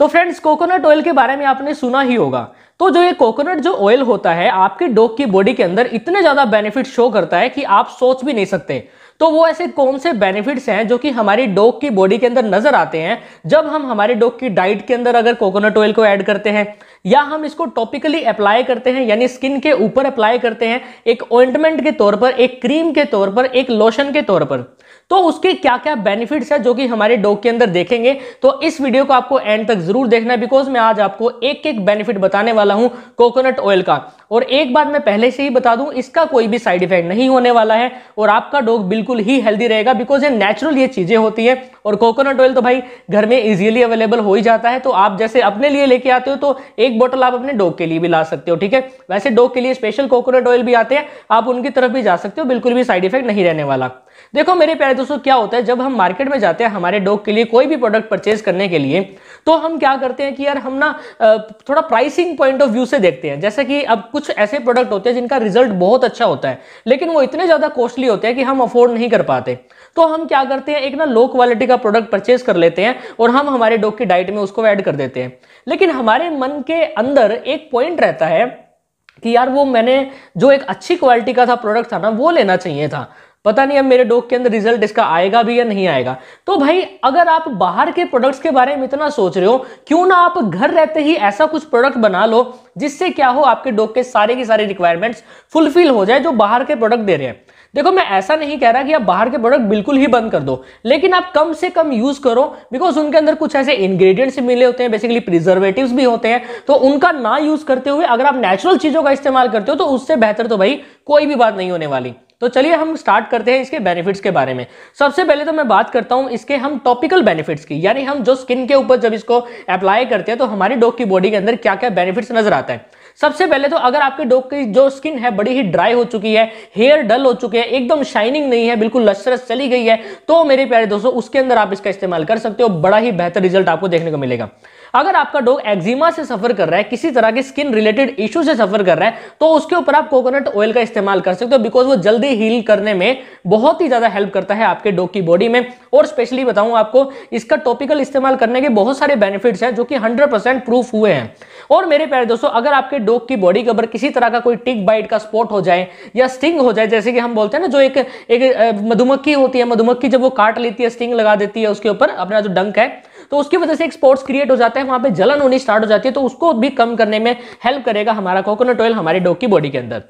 तो friends coconut oil के बारे में आपने सुना ही होगा तो जो ये कोकोनट जो ऑयल होता है आपके डॉग की बॉडी के अंदर इतने ज़्यादा बेनिफिट शो करता है कि आप सोच भी नहीं सकते तो वो ऐसे कौन से बेनिफिट्स हैं जो कि हमारी डॉग की बॉडी के अंदर नजर आते हैं जब हम हमारे डॉग की डाइट के अंदर अगर कोकोनट ऑयल को ऐड करते हैं या हम इसको टॉपिकली अप्लाई करते हैं यानी स्किन के ऊपर अप्लाई करते हैं एक ऑइंटमेंट के तौर पर एक क्रीम के तौर पर एक लोशन के तौर पर तो उसके क्या क्या बेनिफिट्स है जो कि हमारे डॉग के अंदर देखेंगे तो इस वीडियो को आपको एंड तक जरूर देखना है बिकॉज मैं आज आपको एक एक बेनिफिट बताने वाला हूं कोकोनट ऑयल का और एक बात मैं पहले से ही बता दूं इसका कोई भी साइड इफेक्ट नहीं होने वाला है और आपका डॉग बिल्कुल ही हेल्दी रहेगा बिकॉज ये नेचुरल ये चीजें होती हैं और कोकोनट ऑयल तो भाई घर में इजीली अवेलेबल हो ही जाता है तो आप जैसे अपने लिए लेके आते हो तो एक बोतल आप अपने डॉग के लिए भी ला सकते हो ठीक है वैसे डॉग के लिए स्पेशल कोकोनट ऑयल भी आते हैं आप उनकी तरफ भी जा सकते हो बिल्कुल भी साइड इफेक्ट नहीं रहने वाला देखो मेरे प्यारे दोस्तों क्या होता है जब हम मार्केट में जाते हैं हमारे डॉग के लिए कोई भी प्रोडक्ट परचेज करने के लिए तो हम क्या करते हैं कि यार हम ना थोड़ा प्राइसिंग पॉइंट ऑफ व्यू से देखते हैं जैसे कि अब कुछ ऐसे प्रोडक्ट होते हैं जिनका रिजल्ट बहुत अच्छा होता है लेकिन वो इतने ज़्यादा कॉस्टली होते हैं कि हम अफोर्ड नहीं कर पाते तो हम क्या करते हैं एक ना लो क्वालिटी का प्रोडक्ट परचेज कर लेते हैं और हम हमारे डॉग की डाइट में उसको ऐड कर देते हैं लेकिन हमारे मन के अंदर एक पॉइंट रहता है कि यार वो मैंने जो एक अच्छी क्वालिटी का था प्रोडक्ट था ना वो लेना चाहिए था पता नहीं अब मेरे डॉग के अंदर रिजल्ट इसका आएगा भी या नहीं आएगा तो भाई अगर आप बाहर के प्रोडक्ट्स के बारे में इतना सोच रहे हो क्यों ना आप घर रहते ही ऐसा कुछ प्रोडक्ट बना लो जिससे क्या हो आपके डॉग के सारे की सारी रिक्वायरमेंट्स फुलफिल हो जाए जो बाहर के प्रोडक्ट दे रहे हैं देखो मैं ऐसा नहीं कह रहा कि आप बाहर के प्रोडक्ट बिल्कुल ही बंद कर दो लेकिन आप कम से कम यूज करो बिकॉज उनके अंदर कुछ ऐसे इंग्रेडिएंट्स मिले होते हैं बेसिकली प्रिजर्वेटिव भी होते हैं तो उनका ना यूज करते हुए अगर आप नेचुरल चीजों का इस्तेमाल करते हो तो उससे बेहतर तो भाई कोई भी बात नहीं होने वाली तो चलिए हम स्टार्ट करते हैं इसके बेनिफिट्स के बारे में सबसे पहले तो मैं बात करता हूं इसके हम टॉपिकल बेनिफिट्स की यानी हम जो स्किन के ऊपर जब इसको अप्लाई करते हैं तो हमारी डॉग की बॉडी के अंदर क्या क्या बेनिफिट्स नजर आता है सबसे पहले तो अगर आपके डॉग की जो स्किन है बड़ी ही ड्राई हो चुकी है हेयर डल हो चुके हैं एकदम शाइनिंग नहीं है बिल्कुल लशरस चली गई है तो मेरे प्यारे दोस्तों उसके अंदर आप इसका इस्तेमाल कर सकते हो बड़ा ही बेहतर रिजल्ट आपको देखने को मिलेगा अगर आपका डॉग एक्जिमा से सफर कर रहा है किसी तरह के स्किन रिलेटेड इशू से सफर कर रहा है तो उसके ऊपर आप कोकोनट ऑयल का इस्तेमाल कर सकते हो बिकॉज वो जल्दी हील करने में बहुत ही ज्यादा हेल्प करता है आपके डॉग की बॉडी में और स्पेशली बताऊं आपको इसका टॉपिकल इस्तेमाल करने के बहुत सारे बेनिफिट्स हैं जो कि 100% प्रूफ हुए हैं और मेरे प्यारे दोस्तों अगर आपके डॉग की बॉडी के ऊपर किसी तरह का कोई टिक बाइट का स्पॉट हो जाए या स्टिंग हो जाए जैसे कि हम बोलते हैं ना जो एक एक मधुमक्खी होती है मधुमक्खी जब वो काट लेती है स्टिंग लगा देती है उसके ऊपर अपना जो डंक है तो उसकी वजह से एक स्पॉट्स क्रिएट हो जाते हैं वहां पे जलन होनी स्टार्ट हो जाती है तो उसको भी कम करने में हेल्प करेगा हमारा कोकोनट ऑयल हमारे डॉग की बॉडी के अंदर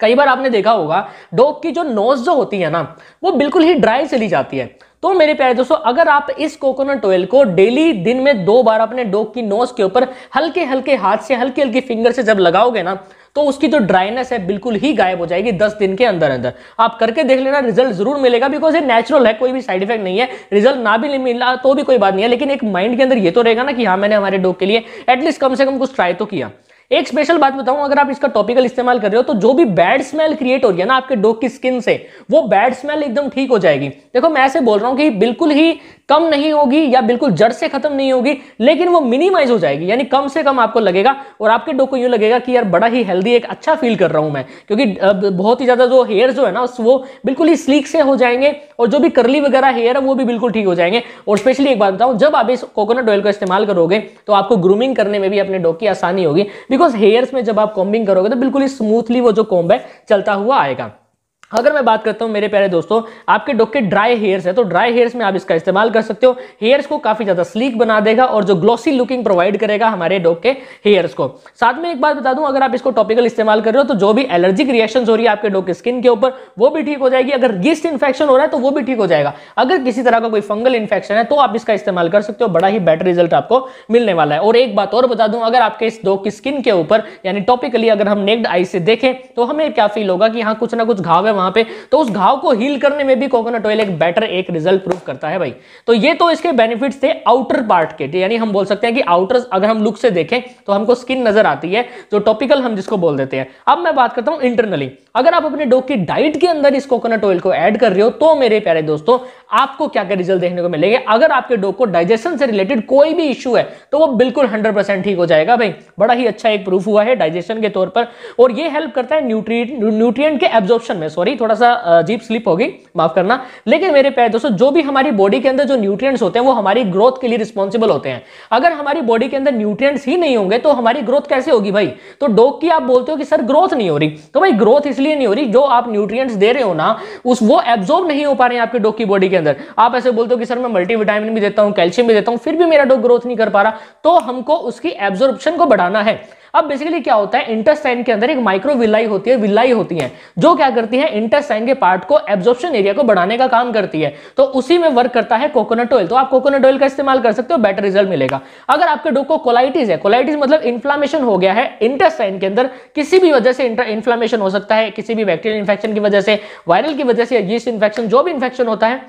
कई बार आपने देखा होगा डॉग की जो नोज जो होती है ना वो बिल्कुल ही ड्राई चली जाती है तो मेरे प्यारे दोस्तों अगर आप इस कोकोनट ऑयल को डेली दिन में दो बार अपने डॉग की नोज के ऊपर हल्के हल्के हाथ से हल्के हल्के फिंगर से जब लगाओगे ना तो उसकी जो तो ड्राइनेस है बिल्कुल ही गायब हो जाएगी दस दिन के अंदर अंदर आप करके देख लेना रिजल्ट जरूर मिलेगा बिकॉज ये नेचुरल है कोई भी साइड इफेक्ट नहीं है रिजल्ट ना भी मिला तो भी कोई बात नहीं है लेकिन एक माइंड के अंदर ये तो रहेगा ना कि हाँ मैंने हमारे डॉग के लिए एटलीस्ट कम से कम कुछ ट्राई तो किया एक स्पेशल बात बताऊं अगर आप इसका टॉपिकल इस्तेमाल कर रहे हो तो जो भी बैड स्मेल क्रिएट हो रही है ना आपके डॉग की स्किन से वो बैड स्मेल एकदम ठीक हो जाएगी देखो मैं ऐसे बोल रहा हूं कि बिल्कुल ही कम नहीं होगी या बिल्कुल जड़ से खत्म नहीं होगी लेकिन वो मिनिमाइज हो जाएगी यानी कम से कम आपको लगेगा और आपके डॉग को यू लगेगा कि यार बड़ा ही हेल्दी एक अच्छा फील कर रहा हूं मैं क्योंकि बहुत ही ज्यादा जो हेयर जो है ना वो बिल्कुल ही स्लीक से हो जाएंगे और जो भी करली वगैरह हेयर है वो भी बिल्कुल ठीक हो जाएंगे और स्पेशली एक बात बताऊं जब आप इस कोकोनट ऑयल का इस्तेमाल करोगे तो आपको ग्रूमिंग करने में भी अपने डॉग की आसानी होगी बिकॉज हेयर्स में जब आप कॉम्बिंग करोगे तो बिल्कुल ही स्मूथली वो जो कॉम्ब है चलता हुआ आएगा अगर मैं बात करता हूँ मेरे प्यारे दोस्तों आपके डॉग के ड्राई हेयर्स है तो ड्राई हेयर्स में आप इसका इस्तेमाल कर सकते हो हेयर्स को काफी ज्यादा स्लीक बना देगा और जो ग्लॉसी लुकिंग प्रोवाइड करेगा हमारे डॉग के हेयर्स को साथ में एक बात बता दूं अगर आप इसको टॉपिकल इस्तेमाल कर रहे हो तो जो भी एलर्जिक रिएक्शन हो रही है आपके डॉग के स्किन के ऊपर वो भी ठीक हो जाएगी अगर गिस्ट इन्फेक्शन हो रहा है तो वो भी ठीक हो जाएगा अगर किसी तरह का कोई फंगल इन्फेक्शन है तो आप इसका इस्तेमाल कर सकते हो बड़ा ही बेटर रिजल्ट आपको मिलने वाला है और एक बात और बता दूं अगर आपके इस डॉग की स्किन के ऊपर यानी टॉपिकली अगर हम नेक्ड आई से देखें तो हमें क्या फील होगा कि हाँ कुछ ना कुछ घाव है वहां पे तो उस घाव को हील करने में भी कोकोनट ऑयल एक बेटर एक रिजल्ट प्रूव करता है भाई तो ये तो इसके बेनिफिट्स थे आउटर पार्ट के यानी हम बोल सकते हैं कि आउटर अगर हम लुक से देखें तो हमको स्किन नजर आती है जो टॉपिकल हम जिसको बोल देते हैं अब मैं बात करता हूं इंटरनली अगर आप अपने डॉग की डाइट के अंदर इस कोकोनट ऑयल को ऐड कर रहे हो तो मेरे प्यारे दोस्तों आपको क्या क्या रिजल्ट देखने को मिलेंगे अगर आपके डॉग को डाइजेशन से रिलेटेड कोई भी इश्यू है तो वो बिल्कुल हंड्रेड ठीक हो जाएगा भाई बड़ा ही अच्छा एक प्रूफ हुआ है डाइजेशन के तौर पर और ये हेल्प करता है न्यूट्रिएंट के एब्जॉर्प्शन में सॉरी थोड़ा सा जीप स्लिप होगी माफ करना लेकिन मेरे प्यारे दोस्तों जो भी हमारी बॉडी के अंदर जो न्यूट्रिय होते हैं वो हमारी ग्रोथ के लिए रिस्पॉन्सिबल होते हैं अगर हमारी बॉडी के अंदर न्यूट्रिय ही नहीं होंगे तो हमारी ग्रोथ कैसे होगी भाई तो डॉग की आप बोलते हो कि सर ग्रोथ नहीं हो रही तो भाई ग्रोथ इसलिए इसलिए नहीं हो रही जो आप न्यूट्रिएंट्स दे रहे हो ना उस वो एब्जॉर्ब नहीं हो पा रहे हैं आपके डॉग की बॉडी के अंदर आप ऐसे बोलते हो कि सर मैं मल्टीविटामिन भी देता हूँ कैल्शियम भी देता हूँ फिर भी मेरा डॉग ग्रोथ नहीं कर पा रहा तो हमको उसकी एब्जॉर्बेशन को बढ़ाना है अब बेसिकली क्या होता है इंटरसाइन के अंदर एक माइक्रो विलाई होती है विलाई होती है जो क्या करती है इंटरसाइन के पार्ट को एब्जॉर्प्शन एरिया को बढ़ाने का काम करती है तो उसी में वर्क करता है कोकोनट ऑयल तो आप कोकोनट ऑयल का इस्तेमाल कर सकते हो बेटर रिजल्ट मिलेगा अगर आपके डोग को कोलाइटिस है कोलाइटिस मतलब इन्फ्लामेशन हो गया है इंटरसाइन के अंदर किसी भी वजह से इन्फ्लामेशन हो सकता है किसी भी बैक्टीरियल इन्फेक्शन की वजह से वायरल की वजह से यीस्ट इन्फेक्शन जो भी इन्फेक्शन होता है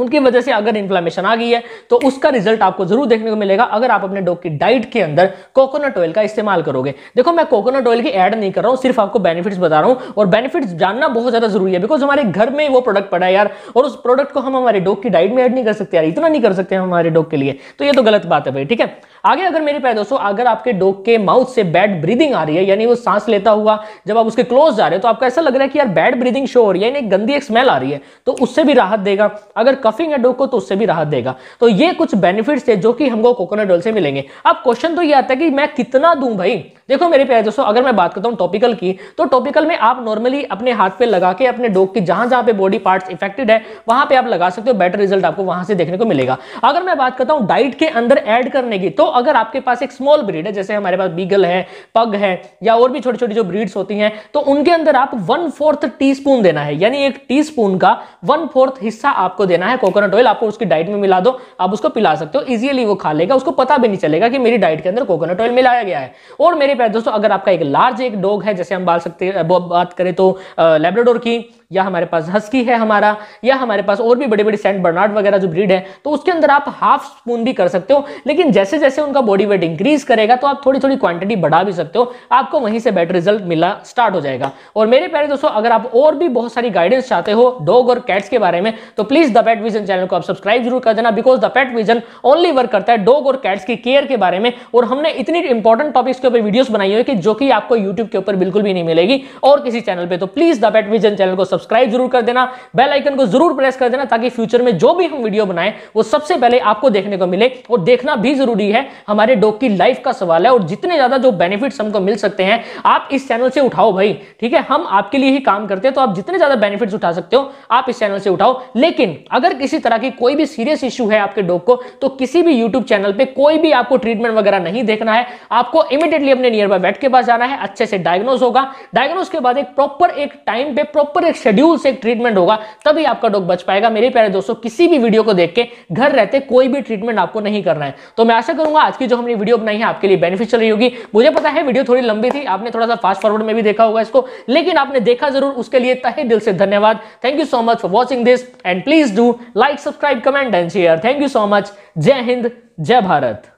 उनकी वजह से अगर इन्फ्लामेशन आ गई है तो उसका रिजल्ट आपको जरूर देखने को मिलेगा अगर आप अपने डॉग की डाइट के अंदर कोकोनट ऑयल का इस्तेमाल करोगे देखो मैं कोकोनट ऑयल की ऐड नहीं कर रहा हूँ सिर्फ आपको बेनिफिट्स बता रहा हूँ और बेनिफिट्स जानना बहुत ज्यादा जरूरी है बिकॉज हमारे घर में वो प्रोडक्ट पड़ा है यार और उस प्रोडक्ट को हम हमारे डॉग की डाइट में ऐड नहीं कर सकते यार इतना नहीं कर सकते हमारे डॉग के लिए तो ये तो गलत बात है भाई ठीक है आगे अगर मेरे प्यारे दोस्तों अगर आपके डॉग के माउथ से बैड ब्रीदिंग आ रही है यानी वो सांस लेता हुआ जब आप उसके क्लोज जा रहे हो तो आपको ऐसा लग रहा है कि यार बैड ब्रीदिंग शो हो रही है यानी गंदी एक स्मेल आ रही है तो उससे भी राहत देगा अगर कफिंग है डॉग को तो उससे भी राहत देगा तो ये कुछ बेनिफिट्स है जो कि हमको कोकोनट ऑयल से मिलेंगे अब क्वेश्चन तो ये आता है कि मैं कितना दूं भाई देखो मेरे प्यारे दोस्तों अगर मैं बात करता हूँ टॉपिकल की तो टॉपिकल में आप नॉर्मली अपने हाथ पे लगा के अपने डोग की जहां जहां पे बॉडी पार्ट इफेक्टेड है वहां पर आप लगा सकते हो बेटर रिजल्ट आपको वहां से देखने को मिलेगा अगर मैं बात करता हूँ डाइट के अंदर एड करने की तो अगर आपके पास एक स्मॉल ब्रीड है जैसे हमारे पास बीगल है पग है या और भी छोटी छोटी जो ब्रीड्स होती हैं तो उनके अंदर आप वन फोर्थ टी देना है यानी एक टी का वन फोर्थ हिस्सा आपको देना है कोकोनट ऑयल आपको उसकी डाइट में मिला दो आप उसको पिला सकते हो इजिली वो खा लेगा उसको पता भी नहीं चलेगा कि मेरी डाइट के अंदर कोकोनट ऑयल मिलाया गया है और मेरे प्यार दोस्तों अगर आपका एक लार्ज एक डॉग है जैसे हम बाल सकते बात करें तो लेब्राडोर की या हमारे पास हस्की है हमारा या हमारे पास और भी बड़े बड़े सेंट बर्नार्ड वगैरह जो ब्रीड है तो उसके अंदर आप हाफ स्पून भी कर सकते हो लेकिन जैसे जैसे जैसे उनका बॉडी वेट इंक्रीज करेगा तो आप थोड़ी थोड़ी क्वांटिटी बढ़ा भी सकते हो आपको वहीं से बेटर रिजल्ट मिला स्टार्ट हो जाएगा और मेरे प्यारे दोस्तों अगर आप और भी बहुत सारी गाइडेंस चाहते हो डॉग और कैट्स के बारे में तो please the pet vision channel को आप सब्सक्राइब जरूर कर देना because the pet vision only work करता है डॉग और कैट्स की केयर के बारे में और हमने इतनी इंपॉर्टेंट टॉपिक्स के ऊपर वीडियो बनाई हुई कि जो कि आपको यूट्यूब के ऊपर बिल्कुल भी नहीं मिलेगी और किसी चैनल पर तो please the pet vision channel को सब्सक्राइब जरूर कर देना बेल आइकन को जरूर प्रेस कर देना ताकि फ्यूचर में जो भी हम वीडियो बनाए वो सबसे पहले आपको देखने को मिले और देखना भी जरूरी है हमारे डॉग की लाइफ का सवाल है और जितने ज्यादा जो बेनिफिट हमको मिल सकते हैं आप इस चैनल से उठाओ भाई ठीक है हम आपके लिए ही काम करते हैं तो आप जितने ज्यादा बेनिफिट उठा सकते हो आप इस चैनल से उठाओ लेकिन अगर किसी तरह की कोई भी सीरियस इश्यू है आपके डॉग को तो किसी भी यूट्यूब चैनल पर कोई भी आपको ट्रीटमेंट वगैरह नहीं देखना है आपको इमीडिएटली अपने नियर बाय वेट के पास जाना है अच्छे से डायग्नोज होगा डायग्नोज के बाद एक प्रॉपर एक टाइम पे प्रॉपर एक शेड्यूल से एक ट्रीटमेंट होगा तभी आपका डॉग बच पाएगा मेरे प्यारे दोस्तों किसी भी वीडियो को देख के घर रहते कोई भी ट्रीटमेंट आपको नहीं करना है तो मैं आशा करूंगा होगा आज की जो हमने वीडियो बनाई है आपके लिए बेनिफिशियल रही होगी मुझे पता है वीडियो थोड़ी लंबी थी आपने थोड़ा सा फास्ट फॉरवर्ड में भी देखा होगा इसको लेकिन आपने देखा जरूर उसके लिए तहे दिल से धन्यवाद thank you so much for watching this and please do like subscribe comment and share thank you so much जय हिंद जय भारत